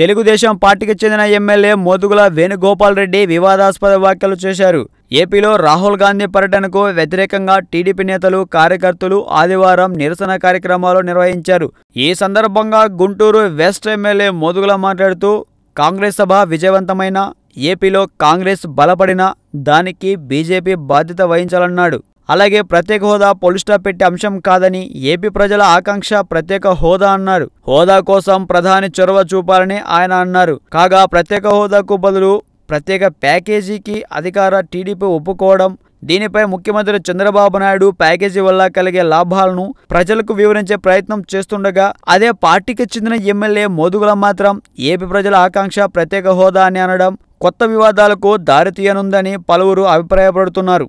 తెలుగుదేశం పార్టీకి చెందిన ఎమ్మెల్యే మోదుగుల వేణుగోపాల్ రెడ్డి వివాదాస్పద వ్యాఖ్యలు చేశారు ఏపీలో రాహుల్ గాంధీ పర్యటనకు వ్యతిరేకంగా టీడీపీ నేతలు కార్యకర్తలు ఆదివారం నిరసన కార్యక్రమాలు నిర్వహించారు ఈ సందర్భంగా గుంటూరు వెస్ట్ ఎమ్మెల్యే మోదుగుల మాట్లాడుతూ కాంగ్రెస్ సభ విజయవంతమైన ఏపీలో కాంగ్రెస్ బలపడిన దానికి బీజేపీ బాధ్యత వహించాలన్నాడు అలాగే ప్రత్యేక హోదా పొలిస్టా పెట్టే అంశం కాదని ఏపీ ప్రజల ఆకాంక్ష ప్రత్యేక హోదా అన్నారు హోదా కోసం ప్రధాని చొరవ చూపాలని ఆయన అన్నారు కాగా ప్రత్యేక హోదాకు బదులు ప్రత్యేక ప్యాకేజీకి అధికార టీడీపీ ఒప్పుకోవడం దీనిపై ముఖ్యమంత్రి చంద్రబాబు నాయుడు ప్యాకేజీ వల్ల కలిగే లాభాలను ప్రజలకు వివరించే ప్రయత్నం చేస్తుండగా అదే పార్టీకి చెందిన ఎమ్మెల్యే మోదుగుల మాత్రం ఏపీ ప్రజల ఆకాంక్ష ప్రత్యేక హోదా అని అనడం కొత్త వివాదాలకు దారితీయనుందని పలువురు అభిప్రాయపడుతున్నారు